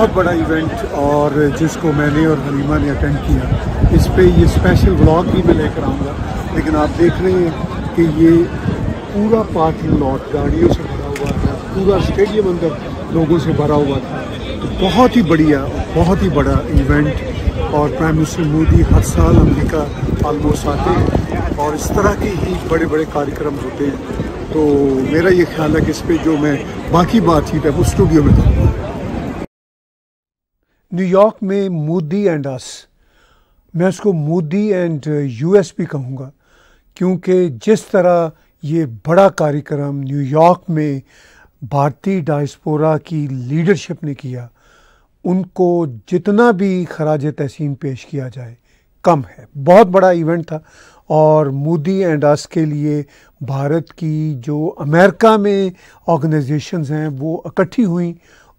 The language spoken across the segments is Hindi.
बहुत बड़ा इवेंट और जिसको मैंने और हलीमा ने अटेंड किया इस पर ये स्पेशल ब्लॉग भी मैं लेकर आऊँगा लेकिन आप देख रहे हैं कि ये पूरा पार्किंग लॉट गाड़ियों से भरा हुआ था पूरा स्टेडियम अंदर लोगों से भरा हुआ था तो बहुत ही बढ़िया बहुत ही बड़ा इवेंट और प्राइम मिनिस्टर मोदी हर साल अमरीका ऑलमोस्ट आते हैं और इस तरह के ही बड़े बड़े कार्यक्रम होते हैं तो मेरा ये ख्याल है कि इस पर जो मैं बाकी बातचीत है वो स्टूडियो में करूँगा न्यूयॉर्क में मोदी एंड अस मैं उसको मोदी एंड यूएस भी कहूँगा क्योंकि जिस तरह ये बड़ा कार्यक्रम न्यूयॉर्क में भारतीय डायस्पोरा की लीडरशिप ने किया उनको जितना भी खराज तहसीन पेश किया जाए कम है बहुत बड़ा इवेंट था और मोदी एंड अस के लिए भारत की जो अमेरिका में ऑर्गेनाइजेशंस हैं वो इकट्ठी हुई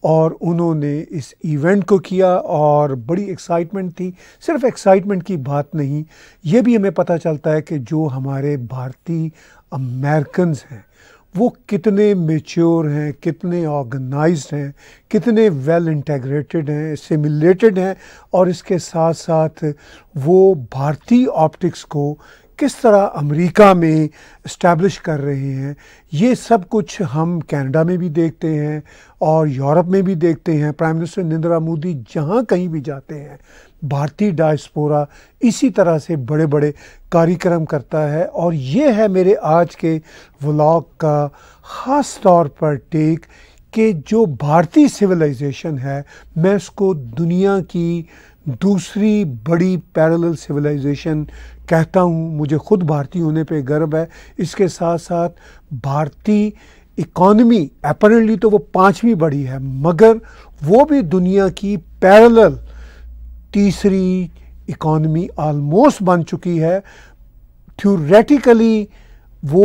और उन्होंने इस इवेंट को किया और बड़ी एक्साइटमेंट थी सिर्फ एक्साइटमेंट की बात नहीं ये भी हमें पता चलता है कि जो हमारे भारतीय अमेरिकन हैं वो कितने मेच्योर हैं कितने ऑर्गेनाइज हैं कितने वेल इंटेग्रेटेड हैं सिमिलेटेड हैं और इसके साथ साथ वो भारतीय ऑप्टिक्स को किस तरह अमेरिका में इस्टेब्लिश कर रहे हैं ये सब कुछ हम कनाडा में भी देखते हैं और यूरोप में भी देखते हैं प्राइम मिनिस्टर नरेंद्र मोदी जहाँ कहीं भी जाते हैं भारतीय डायस्पोरा इसी तरह से बड़े बड़े कार्यक्रम करता है और ये है मेरे आज के व्लॉग का ख़ास तौर पर टेक कि जो भारतीय सिविलाइजेशन है मैं उसको दुनिया की दूसरी बड़ी पैरेलल सिविलाइजेशन कहता हूँ मुझे खुद भारतीय होने पे गर्व है इसके साथ साथ भारतीय इकॉनमी अपरेंटली तो वो पाँचवीं बड़ी है मगर वो भी दुनिया की पैरल तीसरी इकॉनमी आलमोस्ट बन चुकी है थ्योरेटिकली वो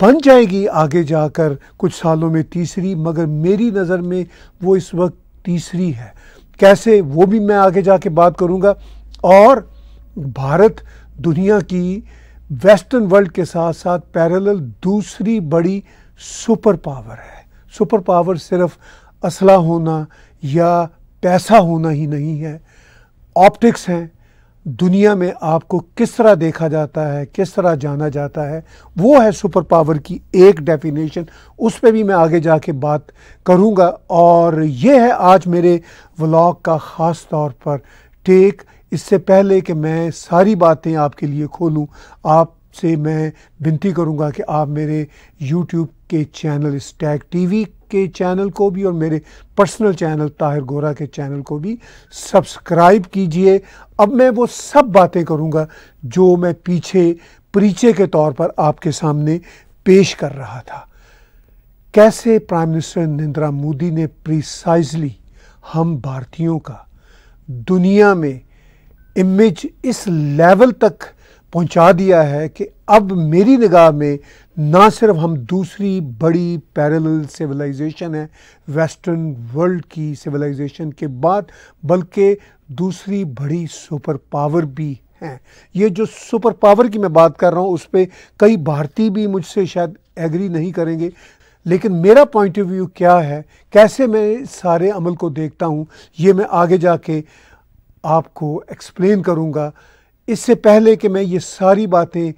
बन जाएगी आगे जाकर कुछ सालों में तीसरी मगर मेरी नज़र में वो इस वक्त तीसरी है कैसे वो भी मैं आगे जाके बात करूँगा और भारत दुनिया की वेस्टर्न वर्ल्ड के साथ साथ पैरेलल दूसरी बड़ी सुपर पावर है सुपर पावर सिर्फ असला होना या पैसा होना ही नहीं है ऑप्टिक्स हैं दुनिया में आपको किस तरह देखा जाता है किस तरह जाना जाता है वो है सुपर पावर की एक डेफिनेशन उस पर भी मैं आगे जाके बात करूँगा और ये है आज मेरे व्लॉग का ख़ास तौर पर टेक इससे पहले कि मैं सारी बातें आपके लिए खोलूं आपसे मैं विनती करूंगा कि आप मेरे यूट्यूब के चैनल स्टैग टीवी के चैनल को भी और मेरे पर्सनल चैनल ताहिर गोरा के चैनल को भी सब्सक्राइब कीजिए अब मैं वो सब बातें करूंगा जो मैं पीछे परिचय के तौर पर आपके सामने पेश कर रहा था कैसे प्राइम मिनिस्टर नरेंद्र मोदी ने प्रिसाइजली हम भारतीयों का दुनिया में इमेज इस लेवल तक पहुंचा दिया है कि अब मेरी निगाह में ना सिर्फ हम दूसरी बड़ी पैरेलल सिविलाइजेशन है वेस्टर्न वर्ल्ड की सिविलाइजेशन के बाद बल्कि दूसरी बड़ी सुपर पावर भी हैं ये जो सुपर पावर की मैं बात कर रहा हूँ उस पर कई भारतीय भी मुझसे शायद एग्री नहीं करेंगे लेकिन मेरा पॉइंट ऑफ व्यू क्या है कैसे मैं सारे अमल को देखता हूँ ये मैं आगे जाके आपको एक्सप्लेन करूँगा इससे पहले कि मैं ये सारी बातें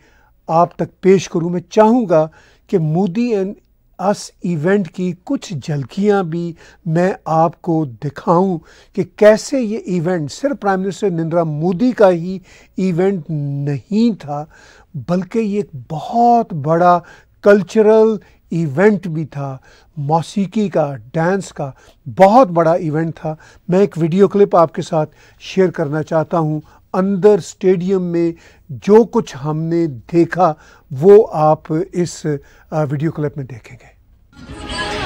आप तक पेश करूँ मैं चाहूँगा कि मोदी एंड अस इवेंट की कुछ झलकियां भी मैं आपको दिखाऊं कि कैसे ये इवेंट सिर्फ प्राइम मिनिस्टर नरेंद्र मोदी का ही इवेंट नहीं था बल्कि ये एक बहुत बड़ा कल्चरल इवेंट भी था मौसीकी का डांस का बहुत बड़ा इवेंट था मैं एक वीडियो क्लिप आपके साथ शेयर करना चाहता हूँ अंदर स्टेडियम में जो कुछ हमने देखा वो आप इस वीडियो क्लिप में देखेंगे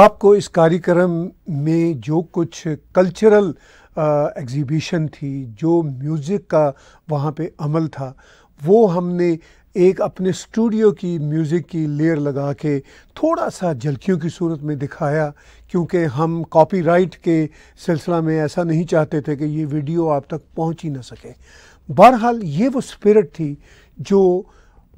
आपको इस कार्यक्रम में जो कुछ कल्चरल एग्जीबिशन थी जो म्यूज़िक का वहाँ पे अमल था वो हमने एक अपने स्टूडियो की म्यूज़िक की लेयर लगा के थोड़ा सा झलकियों की सूरत में दिखाया क्योंकि हम कॉपीराइट के सिलसिला में ऐसा नहीं चाहते थे कि ये वीडियो आप तक पहुँच ही ना सके बहरहाल ये वो स्पिरिट थी जो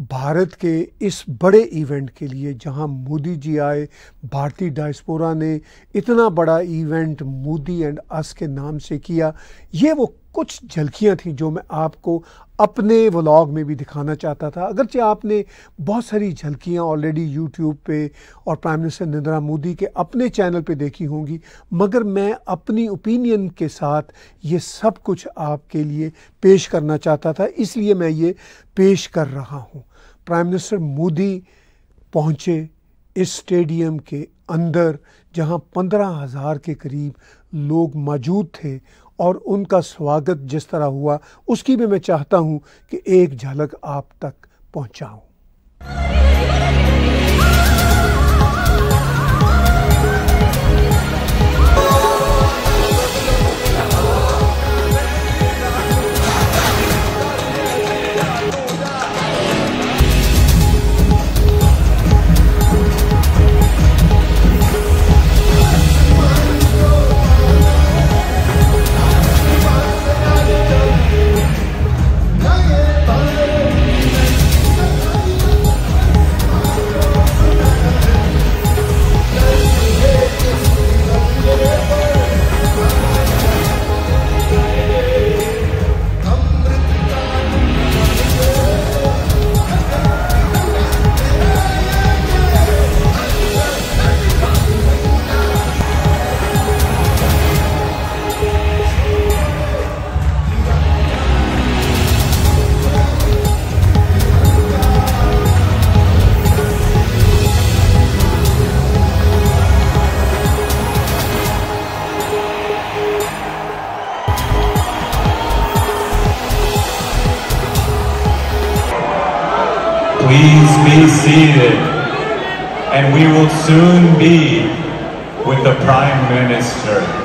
भारत के इस बड़े इवेंट के लिए जहां मोदी जी आए भारतीय डायस्पोरा ने इतना बड़ा इवेंट मोदी एंड अस के नाम से किया ये वो कुछ झलकियाँ थी जो मैं आपको अपने व्लॉग में भी दिखाना चाहता था अगरचे आपने बहुत सारी झलकियाँ ऑलरेडी यूट्यूब पे और प्राइम मिनिस्टर नरेंद्र मोदी के अपने चैनल पे देखी होंगी मगर मैं अपनी ओपिनियन के साथ ये सब कुछ आपके लिए पेश करना चाहता था इसलिए मैं ये पेश कर रहा हूँ प्राइम मिनिस्टर मोदी पहुँचे इस स्टेडियम के अंदर जहाँ पंद्रह हज़ार के करीब लोग मौजूद थे और उनका स्वागत जिस तरह हुआ उसकी भी मैं चाहता हूँ कि एक झलक आप तक पहुँचाऊँ Please be seated, and we will soon be with the Prime Minister.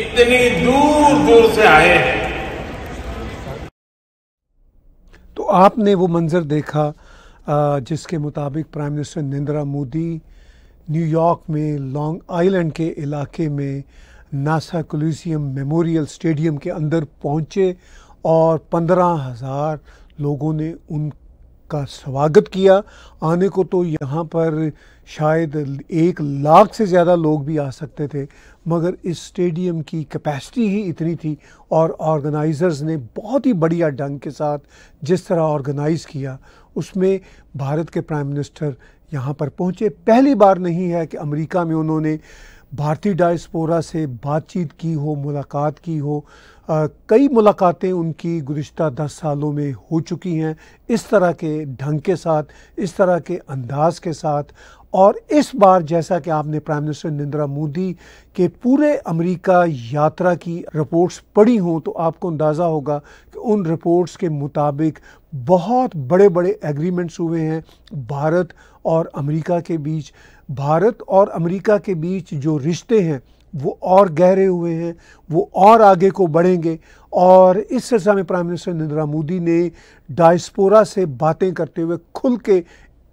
इतनी दूर दूर से आए हैं तो आपने वो मंजर देखा जिसके मुताबिक prime minister Narendra Modi New York में लॉन्ग आइलैंड के इलाके में नासा कोलिजियम मेमोरियल स्टेडियम के अंदर पहुंचे और पंद्रह हज़ार लोगों ने उनका स्वागत किया आने को तो यहाँ पर शायद एक लाख से ज़्यादा लोग भी आ सकते थे मगर इस स्टेडियम की कैपेसिटी ही इतनी थी और ऑर्गेनाइज़र्स ने बहुत ही बढ़िया ढंग के साथ जिस तरह ऑर्गेनाइज़ किया उसमें भारत के प्राइम मिनिस्टर यहाँ पर पहुँचे पहली बार नहीं है कि अमेरिका में उन्होंने भारतीय डायस्पोरा से बातचीत की हो मुलाकात की हो आ, कई मुलाकातें उनकी गुज्त दस सालों में हो चुकी हैं इस तरह के ढंग के साथ इस तरह के अंदाज के साथ और इस बार जैसा कि आपने प्राइम मिनिस्टर नरेंद्र मोदी के पूरे अमेरिका यात्रा की रिपोर्ट्स पढ़ी हों तो आपको अंदाज़ा होगा कि उन रिपोर्ट्स के मुताबिक बहुत बड़े बड़े एग्रीमेंट्स हुए हैं भारत और अमेरिका के बीच भारत और अमेरिका के बीच जो रिश्ते हैं वो और गहरे हुए हैं वो और आगे को बढ़ेंगे और इस सिलसिला में प्राइम मिनिस्टर नरेंद्र मोदी ने डायस्पोरा से बातें करते हुए खुल के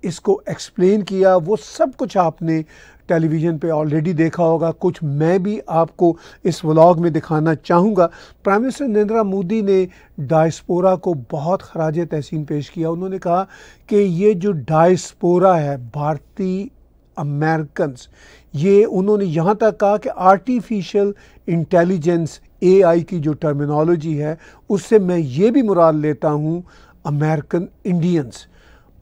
इसको एक्सप्लेन किया वो सब कुछ आपने टेलीविज़न पे ऑलरेडी देखा होगा कुछ मैं भी आपको इस व्लॉग में दिखाना चाहूँगा प्राइम मिनिस्टर नरेंद्र मोदी ने डायस्पोरा को बहुत खराज तहसीन पेश किया उन्होंने कहा कि ये जो डायस्पोरा है भारतीय अमेरिकन ये उन्होंने यहाँ तक कहा कि आर्टिफिशियल इंटेलिजेंस एआई की जो टर्मिनोलॉजी है उससे मैं ये भी मुराद लेता हूँ अमेरिकन इंडियंस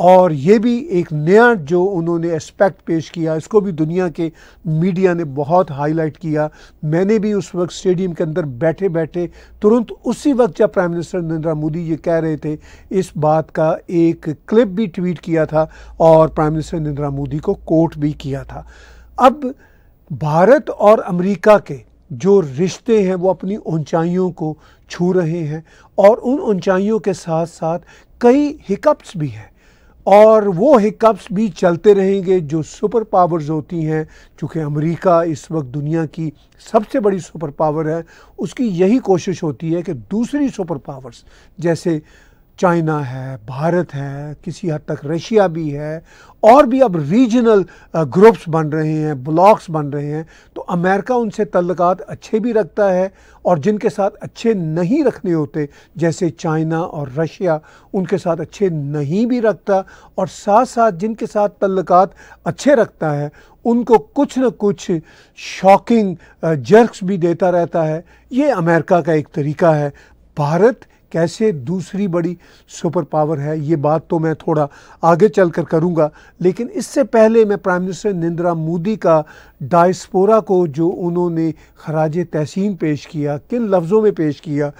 और ये भी एक नया जो उन्होंने एस्पेक्ट पेश किया इसको भी दुनिया के मीडिया ने बहुत हाईलाइट किया मैंने भी उस वक्त स्टेडियम के अंदर बैठे बैठे तुरंत उसी वक्त जब प्राइम मिनिस्टर नरेंद्र मोदी ये कह रहे थे इस बात का एक क्लिप भी ट्वीट किया था और प्राइम मिनिस्टर नरेंद्र मोदी को कोट भी किया था अब भारत और अमरीका के जो रिश्ते हैं वो अपनी ऊंचाइयों को छू रहे हैं और उन ऊंचाइयों के साथ साथ कई हिकअप्स भी हैं और वो हिकअप्स भी चलते रहेंगे जो सुपर पावर्स होती हैं चूँकि अमेरिका इस वक्त दुनिया की सबसे बड़ी सुपर पावर है उसकी यही कोशिश होती है कि दूसरी सुपर पावर्स जैसे चाइना है भारत है किसी हद तक रशिया भी है और भी अब रीजनल ग्रुप्स बन रहे हैं ब्लॉक्स बन रहे हैं तो अमेरिका उनसे तल्लक अच्छे भी रखता है और जिनके साथ अच्छे नहीं रखने होते जैसे चाइना और रशिया उनके साथ अच्छे नहीं भी रखता और साथ साथ जिनके साथ तल्लक़ात अच्छे रखता है उनको कुछ न कुछ शॉकिंग जर्क्स भी देता रहता है ये अमेरिका का एक तरीका है भारत कैसे दूसरी बड़ी सुपर पावर है ये बात तो मैं थोड़ा आगे चल कर करूँगा लेकिन इससे पहले मैं प्राइम मिनिस्टर नरेंद्र मोदी का डायस्पोरा को जो उन्होंने खराज तहसीन पेश किया किन लफ्ज़ों में पेश किया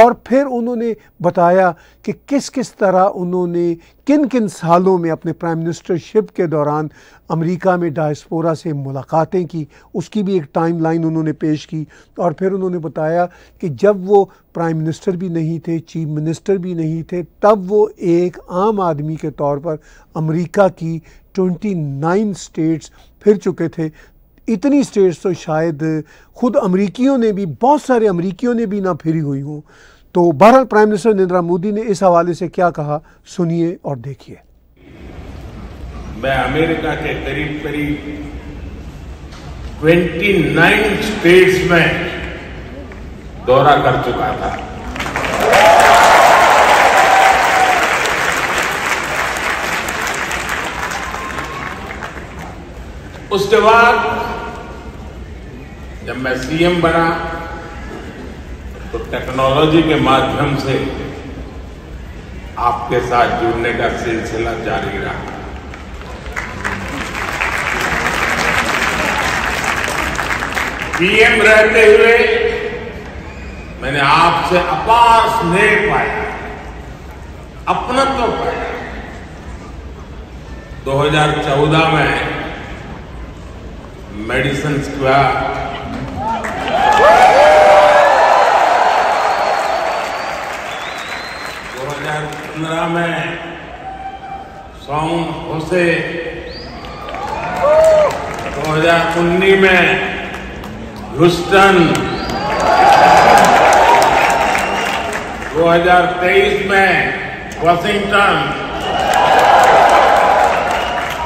और फिर उन्होंने बताया कि किस किस तरह उन्होंने किन किन सालों में अपने प्राइम मिनिस्टरशिप के दौरान अमेरिका में डायस्पोरा से मुलाकातें की उसकी भी एक टाइम लाइन उन्होंने पेश की और फिर उन्होंने बताया कि जब वो प्राइम मिनिस्टर भी नहीं थे चीफ मिनिस्टर भी नहीं थे तब वो एक आम आदमी के तौर पर अमरीका की ट्वेंटी स्टेट्स फिर चुके थे इतनी स्टेट्स तो शायद ख़ुद अमरीकियों ने भी बहुत सारे अमरीकियों ने भी ना फिरी हुई हु। तो बहरहाल प्राइम मिनिस्टर नरेंद्र मोदी ने इस हवाले से क्या कहा सुनिए और देखिए मैं अमेरिका के करीब करीब 29 स्टेट्स में दौरा कर चुका था उसके बाद जब मैं सीएम बना तो टेक्नोलॉजी के माध्यम से आपके साथ जुड़ने का सिलसिला जारी रहा पीएम रहते हुए मैंने आपसे अपार स्नेह पाया अपनत्व पाया 2014 में मेडिसन स्क्वायर पंद्रह में साउंड होसे उन्नीस में ह्यूस्टन 2023 में वाशिंगटन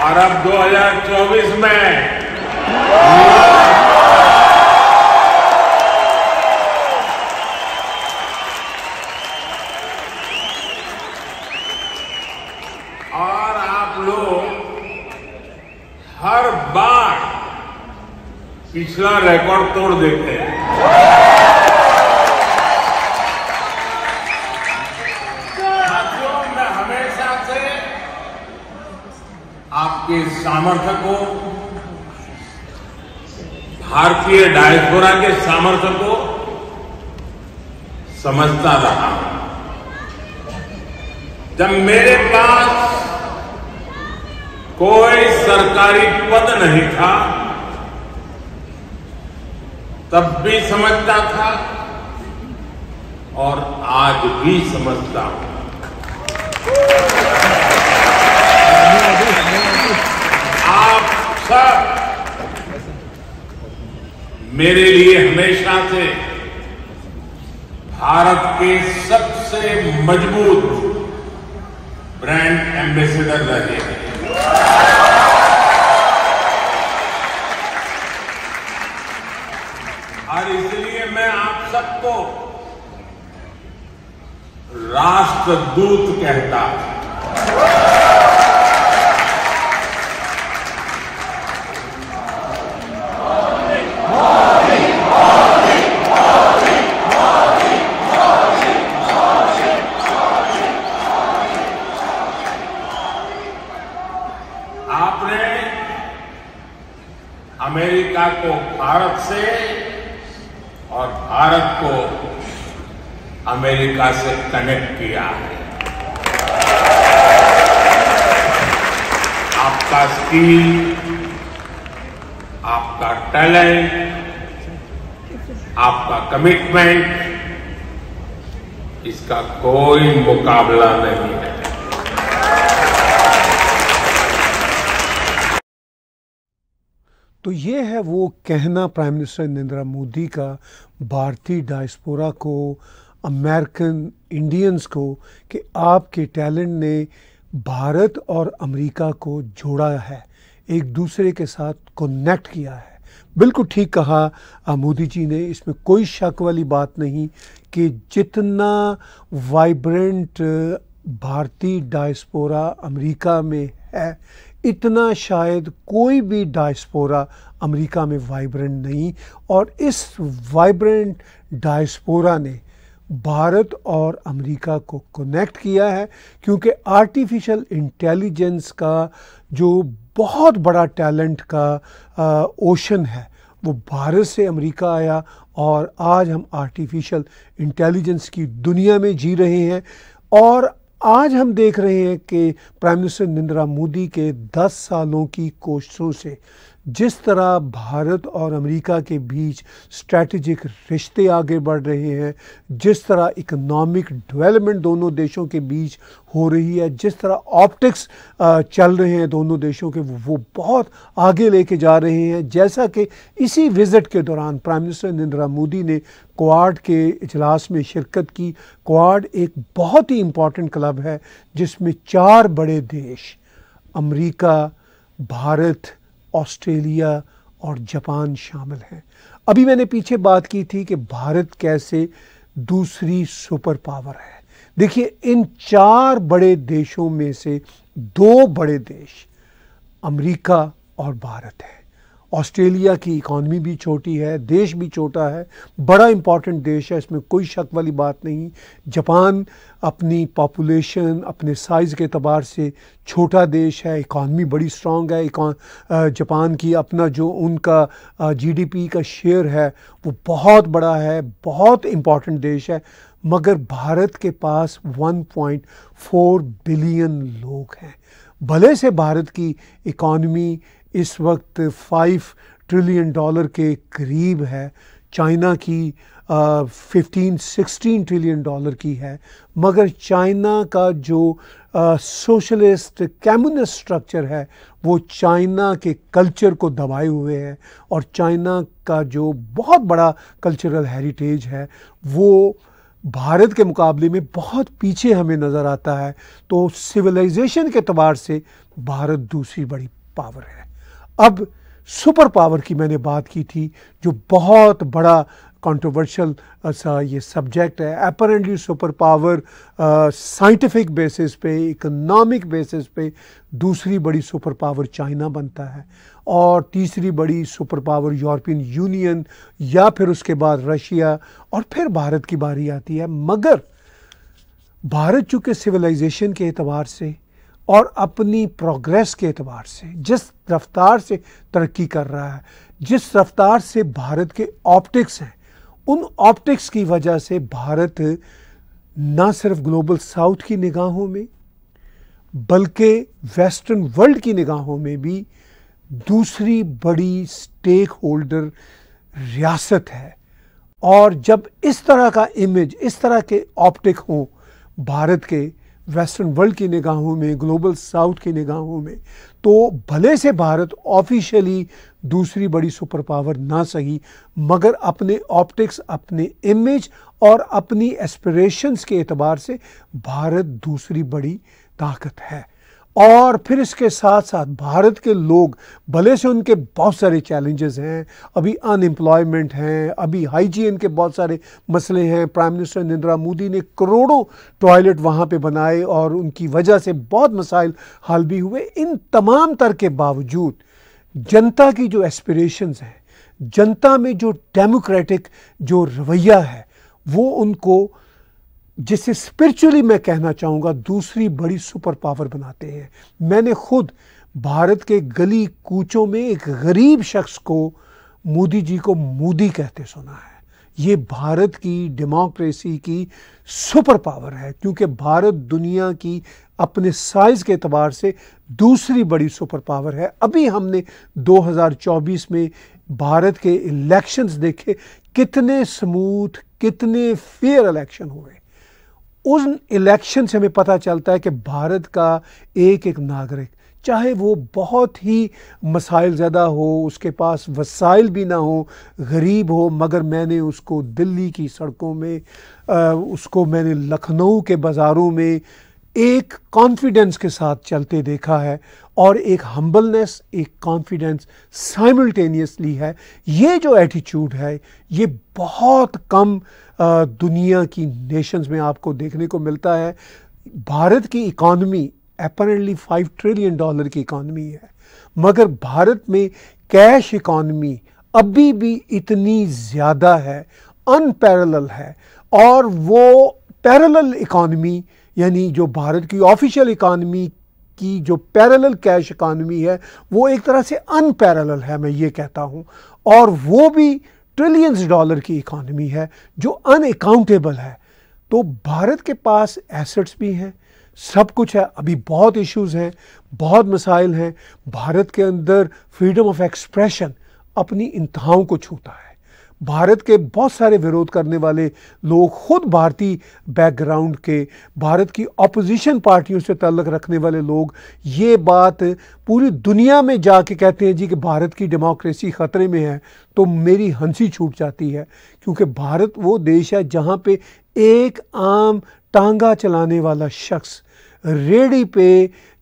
और अब 2024 में पिछला रिकॉर्ड तोड़ देते हैं मैं हमेशा से आपके सामर्थ्य को भारतीय डायस्पोरा के सामर्थ्य को समझता रहा जब मेरे पास कोई सरकारी पद नहीं था तब भी समझता था और आज भी समझता हूं आप सब मेरे लिए हमेशा से भारत के सबसे मजबूत ब्रांड एम्बेसडर रहे हैं राष्ट्रदूत कहता है स्किल आपका टैलेंट आपका कमिटमेंट इसका कोई मुकाबला नहीं है तो ये है वो कहना प्राइम मिनिस्टर नरेंद्र मोदी का भारतीय डायस्पोरा को अमेरिकन इंडियंस को कि आपके टैलेंट ने भारत और अमेरिका को जोड़ा है एक दूसरे के साथ कनेक्ट किया है बिल्कुल ठीक कहा मोदी जी ने इसमें कोई शक वाली बात नहीं कि जितना वाइब्रेंट भारतीय डायस्पोरा अमेरिका में है इतना शायद कोई भी डायस्पोरा अमेरिका में वाइब्रेंट नहीं और इस वाइब्रेंट डायस्पोरा ने भारत और अमेरिका को कनेक्ट किया है क्योंकि आर्टिफिशियल इंटेलिजेंस का जो बहुत बड़ा टैलेंट का आ, ओशन है वो भारत से अमेरिका आया और आज हम आर्टिफिशियल इंटेलिजेंस की दुनिया में जी रहे हैं और आज हम देख रहे हैं कि प्राइम मिनिस्टर नरेंद्र मोदी के 10 सालों की कोशिशों से जिस तरह भारत और अमेरिका के बीच स्ट्रेटजिक रिश्ते आगे बढ़ रहे हैं जिस तरह इकोनॉमिक डेवलपमेंट दोनों देशों के बीच हो रही है जिस तरह ऑप्टिक्स चल रहे हैं दोनों देशों के वो बहुत आगे लेके जा रहे हैं जैसा कि इसी विज़िट के दौरान प्राइम मिनिस्टर नरेंद्र मोदी ने क्वाड के इजलास में शिरकत की क्वाड एक बहुत ही इम्पॉर्टेंट क्लब है जिसमें चार बड़े देश अमरीका भारत ऑस्ट्रेलिया और जापान शामिल हैं अभी मैंने पीछे बात की थी कि भारत कैसे दूसरी सुपर पावर है देखिए इन चार बड़े देशों में से दो बड़े देश अमेरिका और भारत है ऑस्ट्रेलिया की इकॉनमी भी छोटी है देश भी छोटा है बड़ा इम्पॉर्टेंट देश है इसमें कोई शक वाली बात नहीं जापान अपनी पॉपुलेशन अपने साइज़ के अतबार से छोटा देश है इकॉनमी बड़ी स्ट्रॉन्ग है जापान की अपना जो उनका जीडीपी का शेयर है वो बहुत बड़ा है बहुत इम्पॉर्टेंट देश है मगर भारत के पास 1.4 बिलियन लोग हैं भले से भारत की इकॉनमी इस वक्त फाइव ट्रिलियन डॉलर के करीब है चाइना की फिफ्टीन सिक्सटीन ट्रिलियन डॉलर की है मगर चाइना का जो सोशलिस्ट कम्युनिस्ट स्ट्रक्चर है वो चाइना के कल्चर को दबाए हुए है और चाइना का जो बहुत बड़ा कल्चरल हेरिटेज है वो भारत के मुकाबले में बहुत पीछे हमें नज़र आता है तो सिविलाइजेशन के तबार से भारत दूसरी बड़ी पावर है अब सुपर पावर की मैंने बात की थी जो बहुत बड़ा कंट्रोवर्शियल सा ये सब्जेक्ट है apparently super power scientific basis पे इकोनॉमिक बेसिस पे दूसरी बड़ी सुपर पावर चाइना बनता है और तीसरी बड़ी सुपर पावर यूरोपियन यूनियन या फिर उसके बाद रशिया और फिर भारत की बारी आती है मगर भारत चूँकि सिविलाइजेशन के अतबार से और अपनी प्रोग्रेस के अतबार से जिस रफ्तार से तरक्की कर रहा है जिस रफ्तार से भारत के ऑप्टिक्स हैं उन ऑप्टिक्स की वजह से भारत ना सिर्फ ग्लोबल साउथ की निगाहों में बल्कि वेस्टर्न वर्ल्ड की निगाहों में भी दूसरी बड़ी स्टेक होल्डर रियासत है और जब इस तरह का इमेज इस तरह के ऑप्टिक हों भारत के वेस्टर्न वर्ल्ड की निगाहों में ग्लोबल साउथ की निगाहों में तो भले से भारत ऑफिशियली दूसरी बड़ी सुपर पावर ना सही मगर अपने ऑप्टिक्स अपने इमेज और अपनी एस्पिरेशंस के एतबार से भारत दूसरी बड़ी ताकत है और फिर इसके साथ साथ भारत के लोग भले से उनके बहुत सारे चैलेंजेस हैं अभी अनएम्प्लॉयमेंट हैं अभी हाइजीन के बहुत सारे मसले हैं प्राइम मिनिस्टर नरेंद्र मोदी ने करोड़ों टॉयलेट वहाँ पे बनाए और उनकी वजह से बहुत मसाइल हल भी हुए इन तमाम तर के बावजूद जनता की जो एस्पिरेशंस हैं जनता में जो डेमोक्रेटिक जो रवैया है वो उनको जिसे स्पिरिचुअली मैं कहना चाहूँगा दूसरी बड़ी सुपर पावर बनाते हैं मैंने खुद भारत के गली कूचों में एक गरीब शख्स को मोदी जी को मोदी कहते सुना है ये भारत की डेमोक्रेसी की सुपर पावर है क्योंकि भारत दुनिया की अपने साइज़ के अतबार से दूसरी बड़ी सुपर पावर है अभी हमने 2024 में भारत के इलेक्शंस देखे कितने स्मूथ कितने फेयर इलेक्शन हुए उन इलेक्शन से हमें पता चलता है कि भारत का एक एक नागरिक चाहे वो बहुत ही मसाइल ज़्यादा हो उसके पास वसाइल भी ना हो गरीब हो मगर मैंने उसको दिल्ली की सड़कों में आ, उसको मैंने लखनऊ के बाज़ारों में एक कॉन्फिडेंस के साथ चलते देखा है और एक हम्बलनेस एक कॉन्फिडेंस साइमल्टेनियसली है ये जो एटीट्यूड है ये बहुत कम दुनिया की नेशंस में आपको देखने को मिलता है भारत की economy apparently five trillion dollar की इकॉनमी है मगर भारत में कैश इकॉनमी अभी भी इतनी ज़्यादा है अनपैरल है और वो पैरल इकॉनमी यानी जो भारत की ऑफिशियल इकानमी की जो पैरेलल कैश इकानमी है वो एक तरह से अनपैरेलल है मैं ये कहता हूँ और वो भी ट्रिलियंस डॉलर की इकानमी है जो अनकाउंटेबल है तो भारत के पास एसेट्स भी हैं सब कुछ है अभी बहुत इश्यूज हैं बहुत मसाइल हैं भारत के अंदर फ्रीडम ऑफ एक्सप्रेशन अपनी इंतहाओं को छूता है भारत के बहुत सारे विरोध करने वाले लोग खुद भारतीय बैकग्राउंड के भारत की अपोजिशन पार्टियों से तल्लक रखने वाले लोग ये बात पूरी दुनिया में जाके कहते हैं जी कि भारत की डेमोक्रेसी ख़तरे में है तो मेरी हंसी छूट जाती है क्योंकि भारत वो देश है जहाँ पे एक आम टांगा चलाने वाला शख्स रेडी पे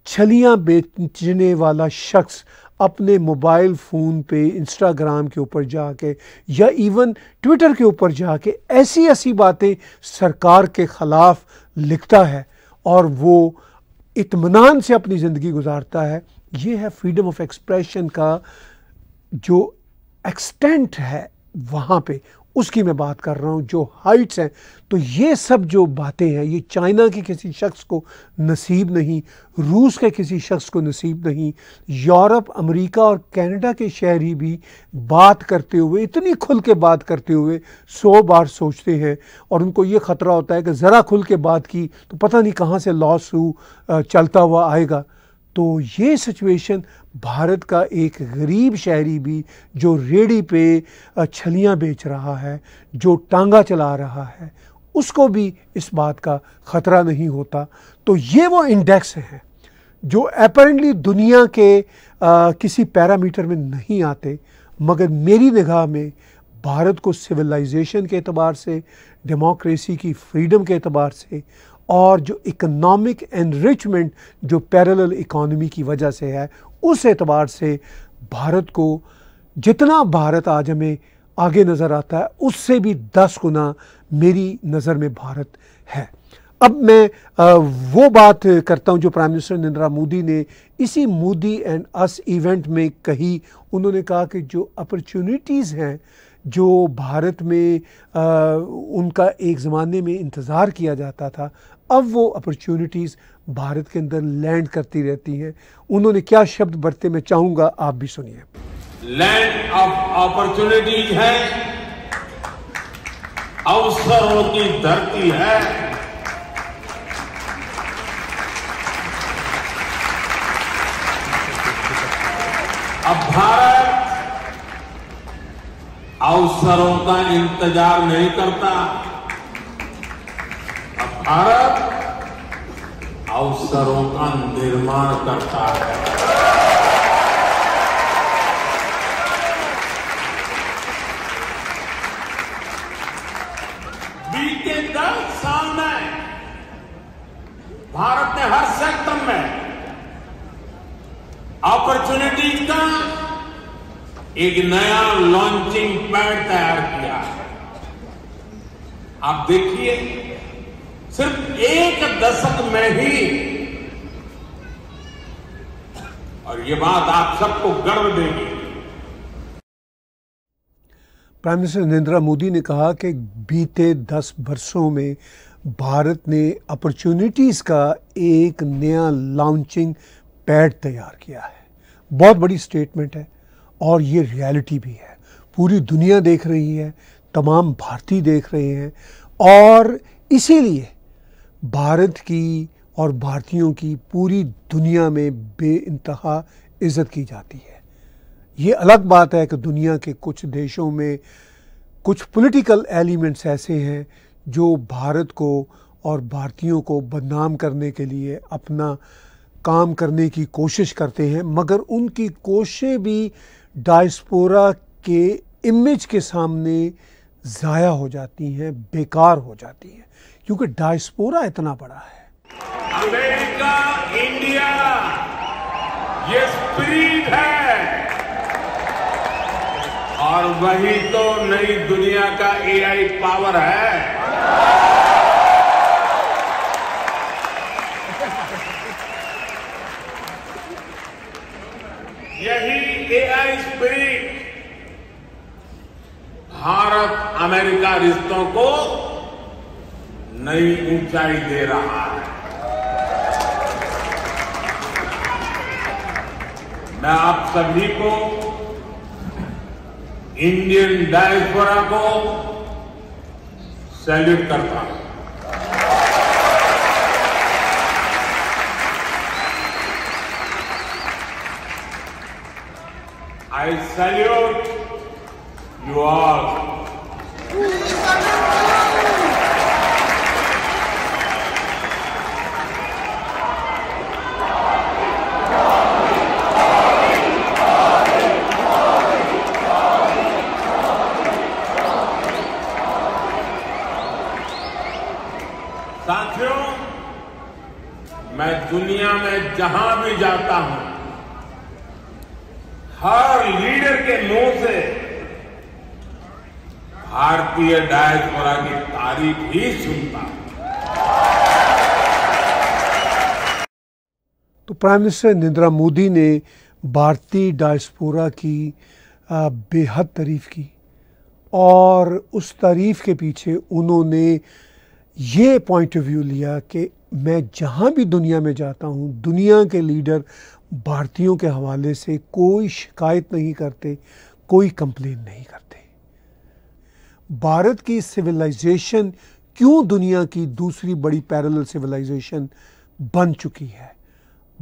छलियाँ बेचने वाला शख्स अपने मोबाइल फ़ोन पे इंस्टाग्राम के ऊपर जाके या इवन ट्विटर के ऊपर जाके ऐसी ऐसी बातें सरकार के ख़िलाफ़ लिखता है और वो इतमान से अपनी ज़िंदगी गुजारता है ये है फ्रीडम ऑफ एक्सप्रेशन का जो एक्सटेंट है वहाँ पे उसकी मैं बात कर रहा हूँ जो हाइट्स हैं तो ये सब जो बातें हैं ये चाइना के किसी शख्स को नसीब नहीं रूस के किसी शख्स को नसीब नहीं यूरोप अमेरिका और कनाडा के शहरी भी बात करते हुए इतनी खुल के बात करते हुए सौ बार सोचते हैं और उनको ये ख़तरा होता है कि ज़रा खुल के बात की तो पता नहीं कहाँ से लॉस चलता हुआ आएगा तो ये सिचुएशन भारत का एक गरीब शहरी भी जो रेडी पे छलियाँ बेच रहा है जो टांगा चला रहा है उसको भी इस बात का ख़तरा नहीं होता तो ये वो इंडेक्स हैं जो अपेरेंटली दुनिया के आ, किसी पैरामीटर में नहीं आते मगर मेरी निगाह में भारत को सिविलाइजेशन के अतबार से डेमोक्रेसी की फ्रीडम के अतबार से और जो इकोनॉमिक एनरिचमेंट जो पैरेलल इकोनॉमी की वजह से है उस एतबार से भारत को जितना भारत आज हमें आगे नज़र आता है उससे भी दस गुना मेरी नज़र में भारत है अब मैं आ, वो बात करता हूँ जो प्राइम मिनिस्टर नरेंद्र मोदी ने इसी मोदी एंड अस इवेंट में कही उन्होंने कहा कि जो अपॉर्चुनिटीज़ हैं जो भारत में आ, उनका एक ज़माने में इंतज़ार किया जाता था अब वो अपॉर्चुनिटीज़ भारत के अंदर लैंड करती रहती हैं उन्होंने क्या शब्द बरते मैं चाहूँगा आप भी सुनिए लैंड ऑफ अपॉर्चुनिटीज है अवसरों की धरती है अब भारत अवसरों का इंतजार नहीं करता भारत अवसरों का निर्माण करता है बीते दस साल में भारत ने हर सेक्टर में अपॉर्चुनिटीज का एक नया लॉन्चिंग पैड तैयार किया है आप देखिए सिर्फ एक दशक में ही और ये बात आप सबको गर्व देगी प्राइम मिनिस्टर नरेंद्र मोदी ने कहा कि बीते दस वर्षों में भारत ने अपॉर्चुनिटीज़ का एक नया लॉन्चिंग पैड तैयार किया है बहुत बड़ी स्टेटमेंट है और ये रियलिटी भी है पूरी दुनिया देख रही है तमाम भारतीय देख रहे हैं और इसीलिए भारत की और भारतीयों की पूरी दुनिया में बे इंतहा इज़्ज़त की जाती है ये अलग बात है कि दुनिया के कुछ देशों में कुछ पॉलिटिकल एलिमेंट्स ऐसे हैं जो भारत को और भारतीयों को बदनाम करने के लिए अपना काम करने की कोशिश करते हैं मगर उनकी कोशिशें भी डायस्पोरा के इमेज के सामने ज़ाया हो जाती हैं बेकार हो जाती हैं क्योंकि डायस्पोरा इतना बड़ा है अमेरिका इंडिया ये स्प्रीट है और वही तो नई दुनिया का एआई पावर है यही एआई स्प्रीट भारत अमेरिका रिश्तों को नई ऊंचाई दे रहा है मैं आप सभी को इंडियन डायस्पोरा को सैल्यूट करता हूं I salute you all. Prime minister Narendra Modi ने भारतीय डायस्पोरा की बेहद तारीफ़ की और उस तारीफ़ के पीछे उन्होंने ये पॉइंट ऑफ व्यू लिया कि मैं जहाँ भी दुनिया में जाता हूँ दुनिया के लीडर भारतीयों के हवाले से कोई शिकायत नहीं करते कोई कंप्लेन नहीं करते भारत की सिविलाइजेशन क्यों दुनिया की दूसरी बड़ी पैरल सिविलाइजेशन बन चुकी है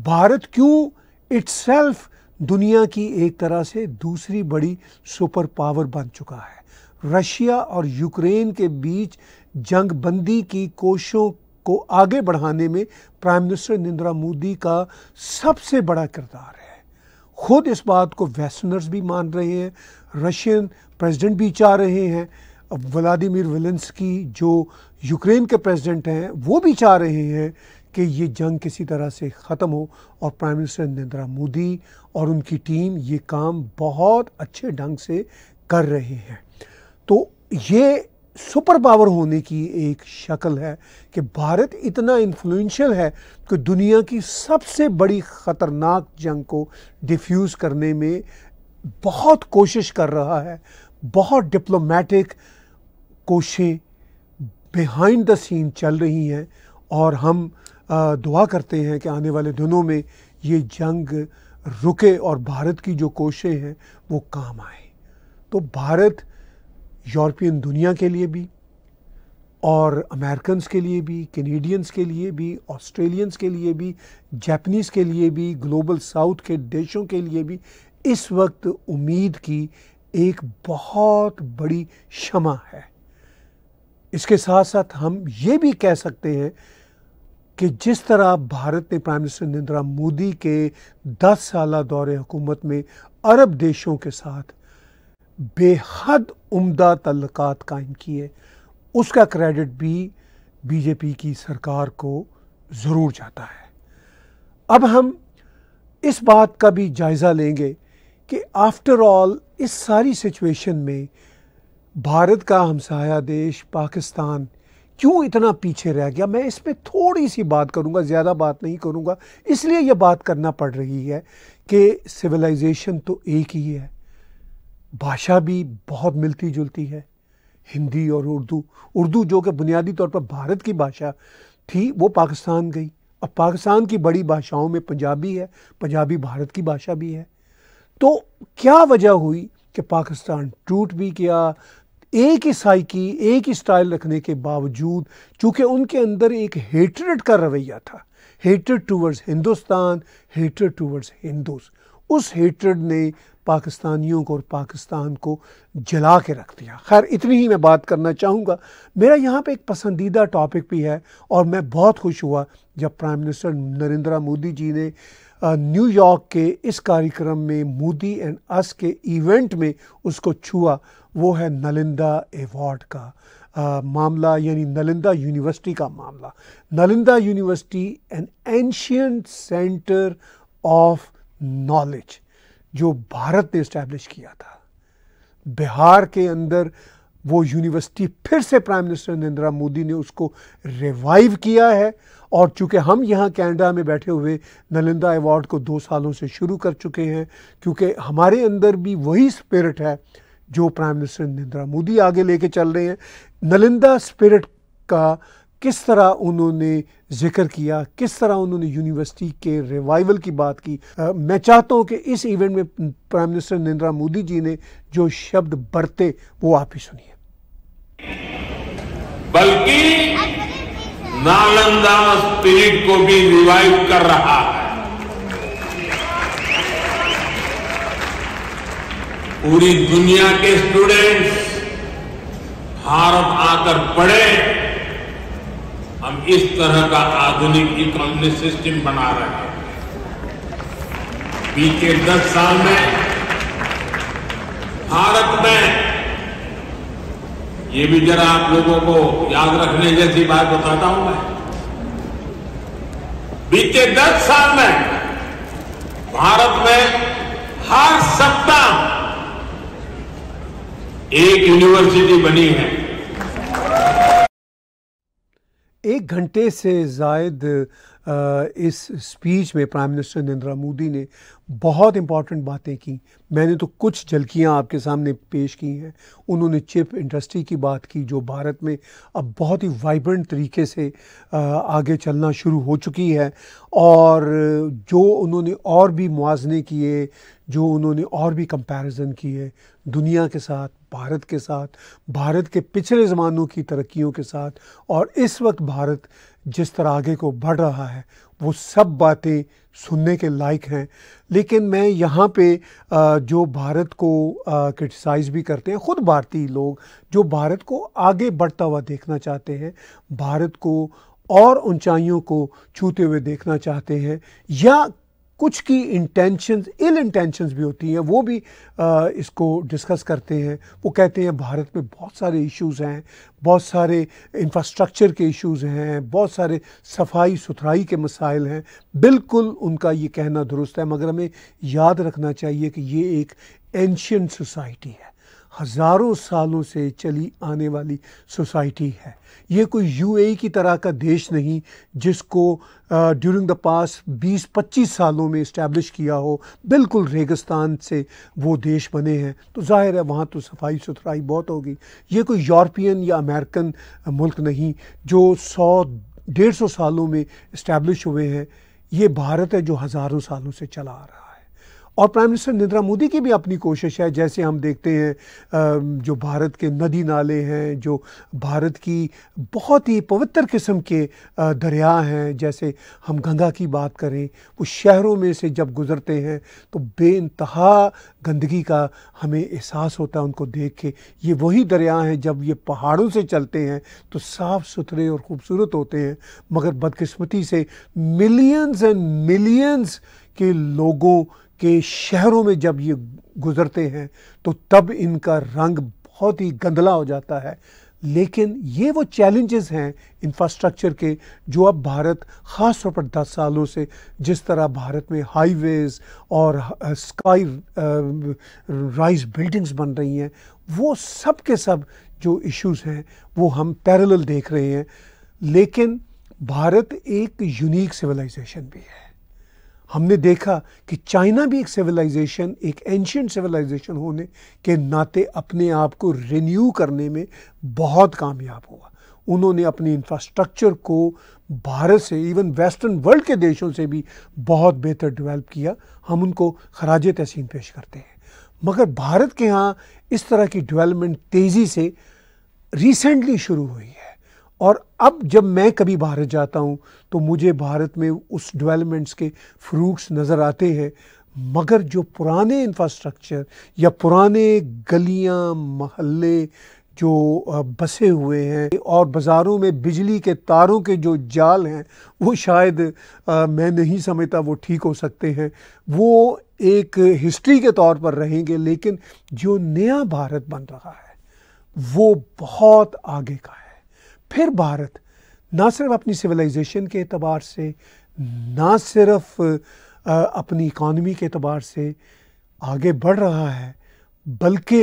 भारत क्यों इट्सल्फ दुनिया की एक तरह से दूसरी बड़ी सुपर पावर बन चुका है रशिया और यूक्रेन के बीच जंग बंदी की कोशिशों को आगे बढ़ाने में प्राइम मिनिस्टर नरेंद्र मोदी का सबसे बड़ा किरदार है खुद इस बात को वेस्टर्नर्स भी मान रहे हैं रशियन प्रेसिडेंट भी चाह रहे हैं अब व्लादिमीर की जो यूक्रेन के प्रेसिडेंट हैं वो भी चाह रहे हैं कि ये जंग किसी तरह से ख़त्म हो और प्राइम मिनिस्टर नरेंद्र मोदी और उनकी टीम ये काम बहुत अच्छे ढंग से कर रहे हैं तो ये सुपर पावर होने की एक शक्ल है कि भारत इतना इन्फ्लुएंशियल है कि दुनिया की सबसे बड़ी ख़तरनाक जंग को डिफ्यूज़ करने में बहुत कोशिश कर रहा है बहुत डिप्लोमेटिक कोशें बिहाइंड द सीन चल रही हैं और हम दुआ करते हैं कि आने वाले दिनों में ये जंग रुके और भारत की जो कोशें हैं वो काम आए तो भारत यूरोपियन दुनिया के लिए भी और अमेरिकन्स के लिए भी कैनेडियंस के लिए भी ऑस्ट्रेलियंस के लिए भी जैपनीज के लिए भी ग्लोबल साउथ के देशों के लिए भी इस वक्त उम्मीद की एक बहुत बड़ी क्षमा है इसके साथ साथ हम ये भी कह सकते हैं कि जिस तरह भारत ने प्राइम मिनिस्टर नरेंद्र मोदी के 10 साल दौरे हुकूमत में अरब देशों के साथ बेहद उम्दा तल्लक कायम किए उसका क्रेडिट भी बीजेपी की सरकार को ज़रूर जाता है अब हम इस बात का भी जायज़ा लेंगे कि आफ्टर ऑल इस सारी सिचुएशन में भारत का हमसाया देश पाकिस्तान क्यों इतना पीछे रह गया मैं इस पर थोड़ी सी बात करूँगा ज़्यादा बात नहीं करूंगा इसलिए यह बात करना पड़ रही है कि सिविलाइजेशन तो एक ही है भाषा भी बहुत मिलती जुलती है हिंदी और उर्दू उर्दू जो कि बुनियादी तौर पर भारत की भाषा थी वो पाकिस्तान गई अब पाकिस्तान की बड़ी भाषाओं में पंजाबी है पंजाबी भारत की भाषा भी है तो क्या वजह हुई कि पाकिस्तान टूट भी गया एक ही साइकी एक ही स्टाइल रखने के बावजूद चूँकि उनके अंदर एक हेटरेट का रवैया था hatred towards Hindustan hatred towards Hindus उस हेटरेट ने पाकिस्तानियों को और पाकिस्तान को जला के रख दिया खैर इतनी ही मैं बात करना चाहूँगा मेरा यहाँ पे एक पसंदीदा टॉपिक भी है और मैं बहुत खुश हुआ जब प्राइम मिनिस्टर नरेंद्र मोदी जी ने न्यूयॉर्क के इस कार्यक्रम में मोदी एंड अस के इवेंट में उसको छुआ वो है नलिंदा एवॉर्ड का आ, मामला यानी नलिंदा यूनिवर्सिटी का मामला Nalanda university an ancient centre of knowledge जो भारत ने इस्टेब्लिश किया था बिहार के अंदर वो यूनिवर्सिटी फिर से प्राइम मिनिस्टर नरेंद्र मोदी ने उसको रिवाइव किया है और चूंकि हम यहाँ कैनेडा में बैठे हुए नलिंदा अवार्ड को दो सालों से शुरू कर चुके हैं क्योंकि हमारे अंदर भी वही स्पिरिट है जो प्राइम मिनिस्टर नरेंद्र मोदी आगे लेके चल रहे हैं नलिंदा स्पिरिट का किस तरह उन्होंने जिक्र किया किस तरह उन्होंने यूनिवर्सिटी के रिवाइवल की बात की आ, मैं चाहता हूँ कि इस इवेंट में प्राइम मिनिस्टर नरेंद्र मोदी जी ने जो शब्द बरते वो आप ही सुनिए बल्कि नालंदा स्पिरिट को भी रिवाइव कर रहा है पूरी दुनिया के स्टूडेंट्स भारत आकर पढ़े हम इस तरह का आधुनिक इकोनॉमिक सिस्टम बना रहे हैं बीते दस साल में भारत में ये भी जरा आप लोगों को याद रखने जैसी बात बताता हूं मैं बीते दस साल में भारत में एक यूनिवर्सिटी बनी है एक घंटे से जायद इस स्पीच में प्राइम मिनिस्टर नरेंद्र मोदी ने बहुत इंपॉर्टेंट बातें की मैंने तो कुछ झलकियाँ आपके सामने पेश की हैं उन्होंने चिप इंडस्ट्री की बात की जो भारत में अब बहुत ही वाइब्रेंट तरीके से आगे चलना शुरू हो चुकी है और जो उन्होंने और भी मुआजने किए जो उन्होंने और भी कंपैरिजन किए दुनिया के साथ भारत के साथ भारत के पिछले ज़मानों की तरक्कियों के साथ और इस वक्त भारत जिस तरह आगे को बढ़ रहा है वो सब बातें सुनने के लायक हैं लेकिन मैं यहाँ पे जो भारत को क्रिटिसाइज़ भी करते हैं ख़ुद भारतीय लोग जो भारत को आगे बढ़ता हुआ देखना चाहते हैं भारत को और ऊंचाइयों को छूते हुए देखना चाहते हैं या कुछ की इंटेंशंस इल इंटेंशंस भी होती हैं वो भी आ, इसको डिस्कस करते हैं वो कहते हैं भारत में बहुत सारे इश्यूज हैं बहुत सारे इंफ्रास्ट्रक्चर के इश्यूज हैं बहुत सारे सफाई सुथराई के मसाइल हैं बिल्कुल उनका ये कहना दुरुस्त है मगर हमें याद रखना चाहिए कि ये एक एंशियन सोसाइटी है हज़ारों सालों से चली आने वाली सोसाइटी है ये कोई यूएई की तरह का देश नहीं जिसको ड्यूरिंग द पास 20-25 सालों में इस्टेब्लिश किया हो बिल्कुल रेगिस्तान से वो देश बने हैं तो जाहिर है वहाँ तो सफाई सुथराई बहुत होगी ये कोई यूरोपियन या अमेरिकन मुल्क नहीं जो सौ डेढ़ सौ सालों में इस्टेब्लिश हुए हैं ये भारत है जो हज़ारों सालों से चला आ रहा है और प्राइम मिनिस्टर नरेंद्र मोदी की भी अपनी कोशिश है जैसे हम देखते हैं जो भारत के नदी नाले हैं जो भारत की बहुत ही पवित्र किस्म के दरिया हैं जैसे हम गंगा की बात करें वो शहरों में से जब गुज़रते हैं तो बेानतहा गंदगी का हमें एहसास होता है उनको देख के ये वही दरिया हैं जब ये पहाड़ों से चलते हैं तो साफ़ सुथरे और ख़ूबसूरत होते हैं मगर बदकिस्मती से मिलियंस एंड मिलियंस के लोगों कि शहरों में जब ये गुज़रते हैं तो तब इनका रंग बहुत ही गंदला हो जाता है लेकिन ये वो चैलेंजेस हैं इंफ्रास्ट्रक्चर के जो अब भारत ख़ास तौर पर 10 सालों से जिस तरह भारत में हाईवेज़ और स्काई राइज बिल्डिंग्स बन रही हैं वो सब के सब जो इश्यूज हैं वो हम पैरेलल देख रहे हैं लेकिन भारत एक यूनिक सिविलाइजेशन भी है हमने देखा कि चाइना भी एक सिविलाइजेशन एक एंशियंट सिविलाइजेशन होने के नाते अपने आप को रिन्यू करने में बहुत कामयाब हुआ उन्होंने अपने इंफ्रास्ट्रक्चर को भारत से इवन वेस्टर्न वर्ल्ड के देशों से भी बहुत बेहतर डेवलप किया हम उनको खराज तहसीन पेश करते हैं मगर भारत के यहाँ इस तरह की डेवलपमेंट तेज़ी से रिसेंटली शुरू हुई और अब जब मैं कभी भारत जाता हूँ तो मुझे भारत में उस डेवलपमेंट्स के फ्रूट्स नज़र आते हैं मगर जो पुराने इंफ्रास्ट्रक्चर या पुराने गलियाँ महल्ले जो बसे हुए हैं और बाज़ारों में बिजली के तारों के जो जाल हैं वो शायद आ, मैं नहीं समझता वो ठीक हो सकते हैं वो एक हिस्ट्री के तौर पर रहेंगे लेकिन जो नया भारत बन रहा है वो बहुत आगे का है फिर भारत ना सिर्फ अपनी सिविलाइजेशन के अतबार से ना सिर्फ अपनी इकानमी के अतबार से आगे बढ़ रहा है बल्कि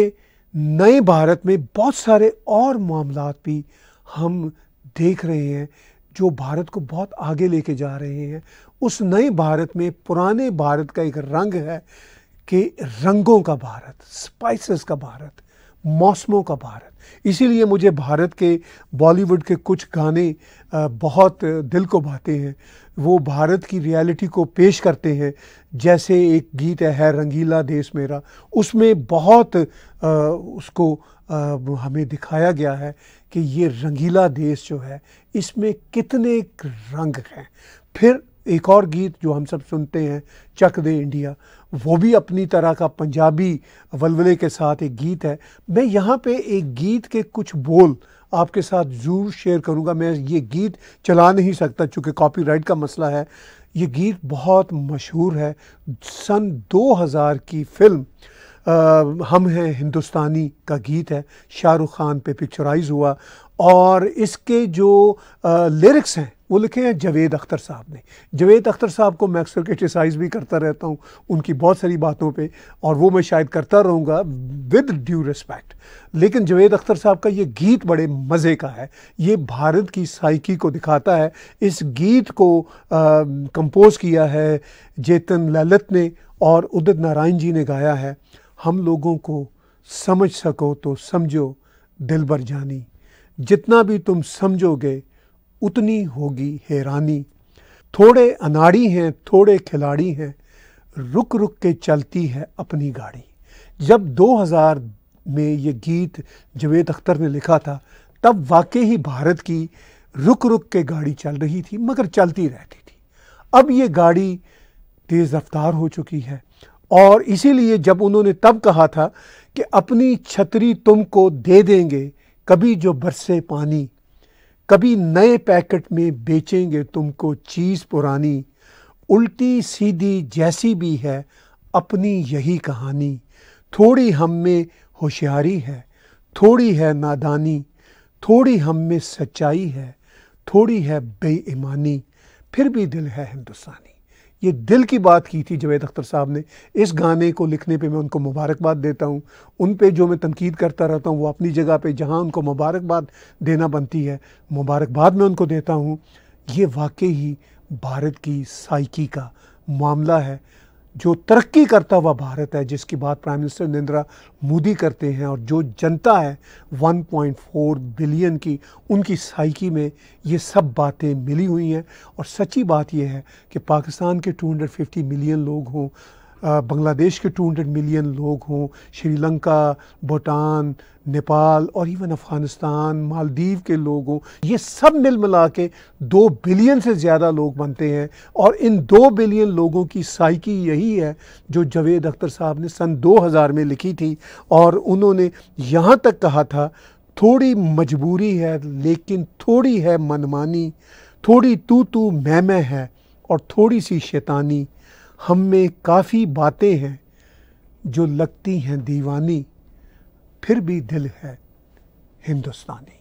नए भारत में बहुत सारे और मामला भी हम देख रहे हैं जो भारत को बहुत आगे लेके जा रहे हैं उस नए भारत में पुराने भारत का एक रंग है कि रंगों का भारत स्पाइसेस का भारत मौसमों का भारत इसीलिए मुझे भारत के बॉलीवुड के कुछ गाने बहुत दिल को भाते हैं वो भारत की रियलिटी को पेश करते हैं जैसे एक गीत है रंगीला देश मेरा उसमें बहुत उसको हमें दिखाया गया है कि ये रंगीला देश जो है इसमें कितने रंग हैं फिर एक और गीत जो हम सब सुनते हैं चक दे इंडिया वो भी अपनी तरह का पंजाबी वलवले के साथ एक गीत है मैं यहाँ पे एक गीत के कुछ बोल आपके साथ ज़रूर शेयर करूँगा मैं ये गीत चला नहीं सकता चूँकि कॉपीराइट का मसला है ये गीत बहुत मशहूर है सन 2000 की फिल्म आ, हम हैं हिंदुस्तानी का गीत है शाहरुख खान पे पिक्चराइज हुआ और इसके जो लिरिक्स हैं वो लिखे हैं जवेद अख्तर साहब ने जवेद अख्तर साहब को मैं अक्सर क्रिटिसाइज़ भी करता रहता हूँ उनकी बहुत सारी बातों पे और वो मैं शायद करता रहूँगा विद ड्यू रिस्पेक्ट लेकिन जवेद अख्तर साहब का ये गीत बड़े मज़े का है ये भारत की साइकी को दिखाता है इस गीत को कंपोज़ किया है जेतन ललित ने और उदित नारायण जी ने गाया है हम लोगों को समझ सको तो समझो दिल भर जानी जितना भी तुम समझोगे उतनी होगी हैरानी थोड़े अनाड़ी हैं थोड़े खिलाड़ी हैं रुक रुक के चलती है अपनी गाड़ी जब 2000 में ये गीत जवेद अख्तर ने लिखा था तब वाकई ही भारत की रुक रुक के गाड़ी चल रही थी मगर चलती रहती थी अब ये गाड़ी तेज़ रफ्तार हो चुकी है और इसीलिए जब उन्होंने तब कहा था कि अपनी छतरी तुमको दे देंगे कभी जो बरसे पानी कभी नए पैकेट में बेचेंगे तुमको चीज़ पुरानी उल्टी सीधी जैसी भी है अपनी यही कहानी थोड़ी हम में होशियारी है थोड़ी है नादानी थोड़ी हम में सच्चाई है थोड़ी है बेईमानी फिर भी दिल है हिंदुस्तानी ये दिल की बात की थी जवेद अख्तर साहब ने इस गाने को लिखने पे मैं उनको मुबारकबाद देता हूँ उन पे जो मैं तनकीद करता रहता हूँ वो अपनी जगह पे जहाँ उनको मुबारकबाद देना बनती है मुबारकबाद मैं उनको देता हूँ ये वाकई ही भारत की साइकी का मामला है जो तरक्की करता हुआ भारत है जिसकी बात प्राइम मिनिस्टर नरेंद्र मोदी करते हैं और जो जनता है 1.4 बिलियन की उनकी साइकी में ये सब बातें मिली हुई हैं और सच्ची बात यह है कि पाकिस्तान के 250 मिलियन लोग हों बांग्लादेश के 200 मिलियन लोग हों श्रीलंका भूटान नेपाल और इवन अफ़गानिस्तान मालदीव के लोग हों ये सब मिल मिला के दो बिलियन से ज़्यादा लोग बनते हैं और इन दो बिलियन लोगों की साइकी यही है जो जवेद अख्तर साहब ने सन 2000 में लिखी थी और उन्होंने यहाँ तक कहा था थोड़ी मजबूरी है लेकिन थोड़ी है मनमानी थोड़ी तू तू मैं मैं है और थोड़ी सी शैतानी हम में काफ़ी बातें हैं जो लगती हैं दीवानी फिर भी दिल है हिंदुस्तानी